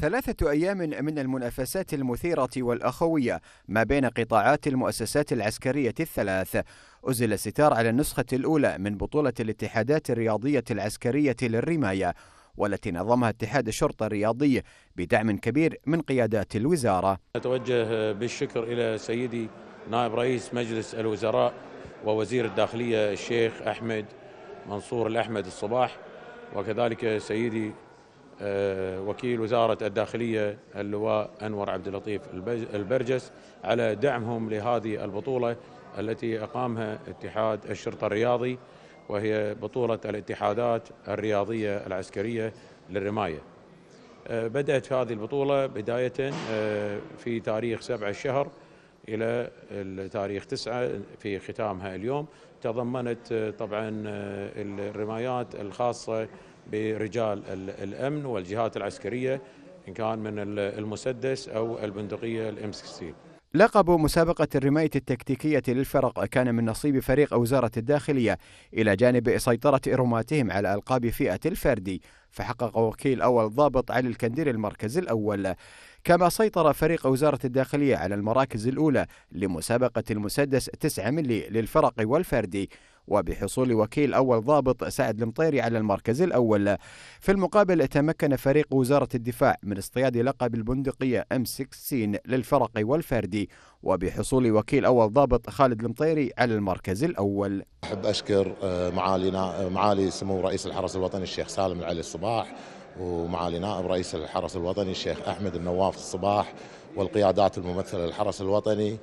ثلاثة أيام من المنافسات المثيرة والأخوية ما بين قطاعات المؤسسات العسكرية الثلاث أزل الستار على النسخة الأولى من بطولة الاتحادات الرياضية العسكرية للرماية والتي نظمها اتحاد الشرطة الرياضي بدعم كبير من قيادات الوزارة أتوجه بالشكر إلى سيدي نائب رئيس مجلس الوزراء ووزير الداخلية الشيخ أحمد منصور الأحمد الصباح وكذلك سيدي آه، وكيل وزارة الداخلية اللواء أنور عبد اللطيف البرجس على دعمهم لهذه البطولة التي أقامها اتحاد الشرطة الرياضي وهي بطولة الاتحادات الرياضية العسكرية للرماية آه، بدأت هذه البطولة بداية آه، في تاريخ 7 الشهر إلى تاريخ 9 في ختامها اليوم تضمنت طبعا الرمايات الخاصة برجال الامن والجهات العسكريه ان كان من المسدس او البندقيه الام 16 لقب مسابقة الرماية التكتيكية للفرق كان من نصيب فريق وزارة الداخلية إلى جانب سيطرة روماتهم على ألقاب فئة الفردي فحقق وكيل أول ضابط علي الكندير المركز الأول كما سيطر فريق وزارة الداخلية على المراكز الأولى لمسابقة المسدس 9 ملي للفرق والفردي وبحصول وكيل أول ضابط سعد المطيري على المركز الأول في المقابل تمكن فريق وزارة الدفاع من اصطياد لقب البندقية ام 16 للفرق والفردي وبحصول وكيل أول ضابط خالد المطيري على المركز الأول أحب أشكر آه، معالينا معالي سمو رئيس الحرس الوطني الشيخ سالم العلي الصباح ومعالي نائب رئيس الحرس الوطني الشيخ أحمد النواف الصباح والقيادات الممثلة للحرس الوطني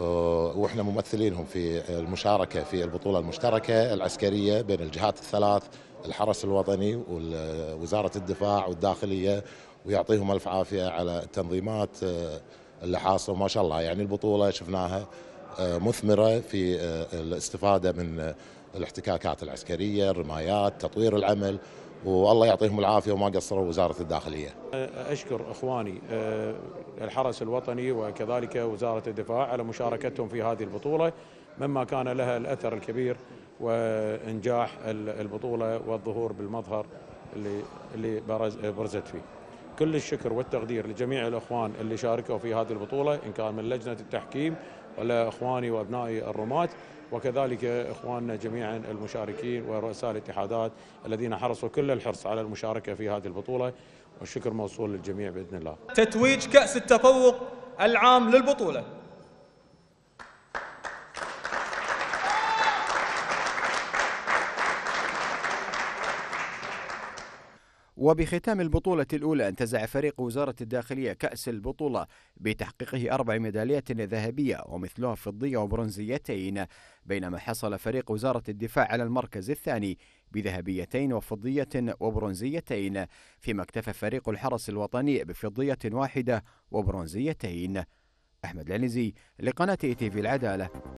آه، واحنا ممثلينهم في المشاركه في البطوله المشتركه العسكريه بين الجهات الثلاث الحرس الوطني ووزاره الدفاع والداخليه ويعطيهم الف عافيه على التنظيمات آه، اللي حاصله ما شاء الله يعني البطوله شفناها آه، مثمره في الاستفاده من الاحتكاكات العسكريه الرمايات تطوير العمل والله يعطيهم العافيه وما قصروا وزاره الداخليه. اشكر اخواني آه، الحرس الوطني وكذلك وزاره الدفاع على مشاركتهم في هذه البطوله مما كان لها الاثر الكبير وانجاح البطوله والظهور بالمظهر اللي اللي برزت فيه. كل الشكر والتقدير لجميع الاخوان اللي شاركوا في هذه البطوله ان كان من لجنه التحكيم ولا اخواني وابنائي الرماة وكذلك إخواننا جميعا المشاركين ورؤساء الاتحادات الذين حرصوا كل الحرص على المشاركة في هذه البطولة والشكر موصول للجميع بإذن الله تتويج كأس التفوق العام للبطولة وبختام البطولة الأولى انتزع فريق وزارة الداخلية كأس البطولة بتحقيقه أربع ميداليات ذهبية ومثلها فضية وبرونزيتين بينما حصل فريق وزارة الدفاع على المركز الثاني بذهبيتين وفضية وبرونزيتين فيما اكتفى فريق الحرس الوطني بفضية واحدة وبرونزيتين أحمد العنزي لقناة اي تي في العدالة